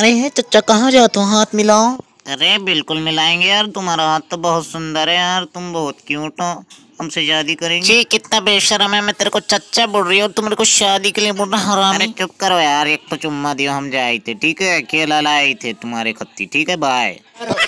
अरे है चचा कहाँ जाते हो हाथ मिलाओ अरे बिल्कुल मिलाएंगे यार तुम्हारा हाथ तो बहुत सुंदर है यार तुम बहुत क्यूट हो हमसे शादी करेंगे जी कितना बेशरम है मैं तेरे को चचा बोल रही हूँ तुम मेरे को शादी के लिए बोल रहा हराम अरे चुप करो यार एक तो चुम्मा दियो हम जाए थे ठीक है अकेला लाए थे तुम्हारे खत्ती ठीक है बाय